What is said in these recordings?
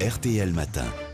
RTL Matin.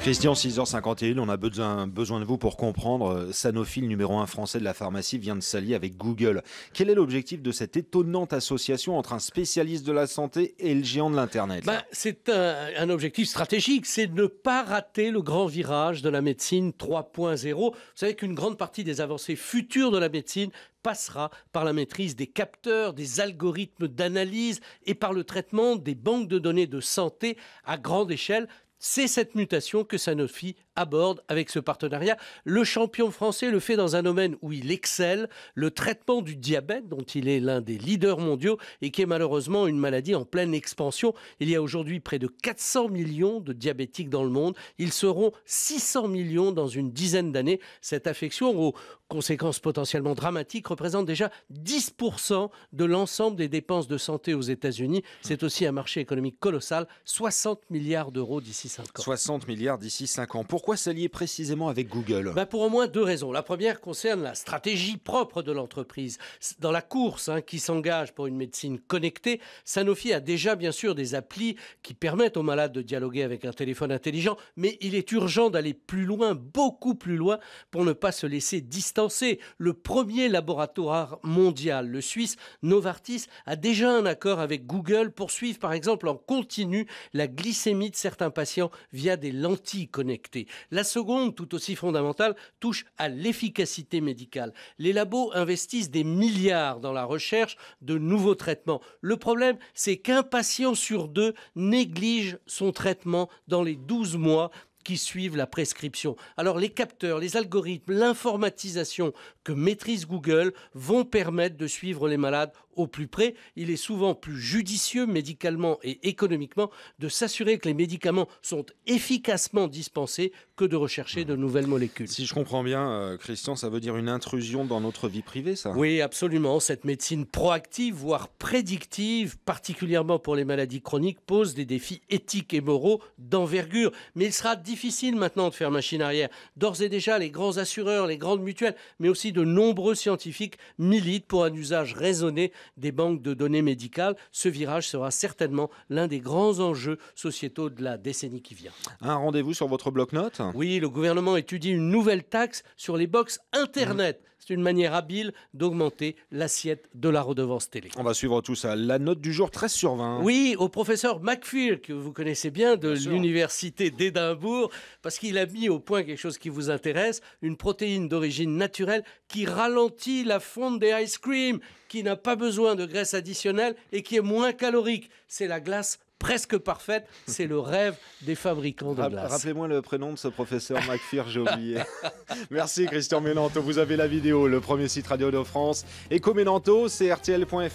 Christian, 6h51, on a besoin, de vous pour comprendre. Euh, Sanofi, le numéro 1 français de la pharmacie, vient de s'allier avec Google. Quel est l'objectif de cette étonnante association entre un spécialiste de la santé et le géant de l'Internet ben, C'est un, un objectif stratégique, c'est de ne pas rater le grand virage de la médecine 3.0. Vous savez qu'une grande partie des avancées futures de la médecine passera par la maîtrise des capteurs, des algorithmes d'analyse et par le traitement des banques de données de santé à grande échelle. C'est cette mutation que Sanofi aborde avec ce partenariat. Le champion français le fait dans un domaine où il excelle, le traitement du diabète, dont il est l'un des leaders mondiaux et qui est malheureusement une maladie en pleine expansion. Il y a aujourd'hui près de 400 millions de diabétiques dans le monde. Ils seront 600 millions dans une dizaine d'années. Cette affection aux conséquences potentiellement dramatiques représente déjà 10% de l'ensemble des dépenses de santé aux États-Unis. C'est aussi un marché économique colossal, 60 milliards d'euros d'ici 5 ans. 60 milliards d'ici 5 ans. Pourquoi pourquoi s'allier précisément avec Google bah, Pour au moins deux raisons. La première concerne la stratégie propre de l'entreprise. Dans la course hein, qui s'engage pour une médecine connectée, Sanofi a déjà bien sûr des applis qui permettent aux malades de dialoguer avec un téléphone intelligent, mais il est urgent d'aller plus loin, beaucoup plus loin, pour ne pas se laisser distancer. Le premier laboratoire mondial, le Suisse Novartis, a déjà un accord avec Google pour suivre par exemple en continu la glycémie de certains patients via des lentilles connectées. La seconde, tout aussi fondamentale, touche à l'efficacité médicale. Les labos investissent des milliards dans la recherche de nouveaux traitements. Le problème, c'est qu'un patient sur deux néglige son traitement dans les 12 mois qui suivent la prescription. Alors les capteurs, les algorithmes, l'informatisation que maîtrise Google vont permettre de suivre les malades au plus près. Il est souvent plus judicieux médicalement et économiquement de s'assurer que les médicaments sont efficacement dispensés que de rechercher de nouvelles molécules. Si je comprends bien, euh, Christian, ça veut dire une intrusion dans notre vie privée, ça Oui, absolument. Cette médecine proactive, voire prédictive, particulièrement pour les maladies chroniques, pose des défis éthiques et moraux d'envergure. Mais il sera difficile difficile maintenant de faire machine arrière. D'ores et déjà, les grands assureurs, les grandes mutuelles, mais aussi de nombreux scientifiques militent pour un usage raisonné des banques de données médicales. Ce virage sera certainement l'un des grands enjeux sociétaux de la décennie qui vient. Un rendez-vous sur votre bloc-notes Oui, le gouvernement étudie une nouvelle taxe sur les box Internet. C'est une manière habile d'augmenter l'assiette de la redevance télé. On va suivre tout ça. La note du jour 13 sur 20. Oui, au professeur McPhee, que vous connaissez bien de l'université d'Édimbourg, parce qu'il a mis au point quelque chose qui vous intéresse, une protéine d'origine naturelle qui ralentit la fonte des ice cream, qui n'a pas besoin de graisse additionnelle et qui est moins calorique. C'est la glace presque parfaite. C'est le rêve des fabricants de glace. Rappelez-moi le prénom de ce professeur McFear, j'ai oublié. Merci Christian Ménanto. Vous avez la vidéo, le premier site radio de France. Eco Ménanto, c'est rtl.fr.